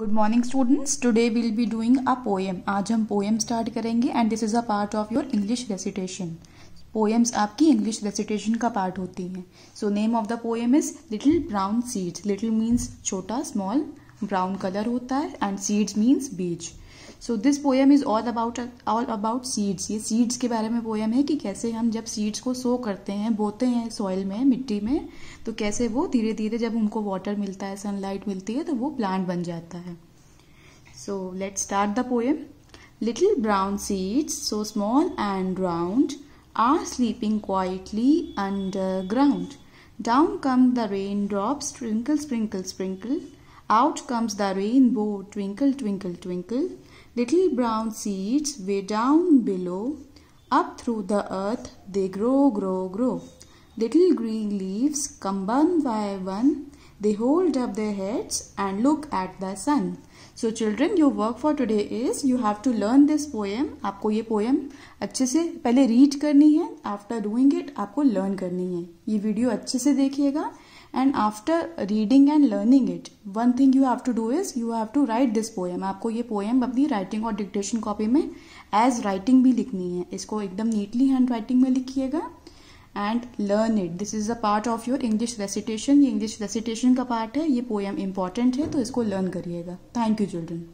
Good morning students today will be doing a poem आज हम poem start करेंगे and this is a part of your English recitation poems आपकी English recitation का part होती हैं so name of the poem is little brown seeds little means छोटा small brown colour होता है एंड सीड्स मीन्स बीज so this poem is all about all about seeds ये seeds के बारे में पोएम है कि कैसे हम जब सीड्स को सो करते हैं बोते हैं सॉइल में मिट्टी में तो कैसे वो धीरे धीरे जब उनको वाटर मिलता है सनलाइट मिलती है तो वो प्लांट बन जाता है so let start the poem seeds so small and small are sleeping quietly underground down come the rain drop sprinkle sprinkle, sprinkle Out comes the rainbow, twinkle, twinkle, twinkle. Little brown seeds way down below. Up through the earth they grow, grow, grow. Little green leaves come one by one. They hold up their heads and look at the sun. So, children, your work for today is you have to learn this poem. आपको ये poem अच्छे से पहले read करनी है After doing it, आपको learn करनी है ये video अच्छे से देखिएगा and after reading and learning it one thing you have to do is you have to write this poem आपको ये पोएम अपनी राइटिंग और डिक्टेशन कॉपी में एज राइटिंग भी लिखनी है इसको एकदम नीटली हैंड राइटिंग में लिखिएगा and learn it this is a part of your English recitation ये इंग्लिश रेसिटेशन का पार्ट है ये पोएम इंपॉर्टेंट है तो इसको लर्न करिएगा थैंक यू चिल्ड्रन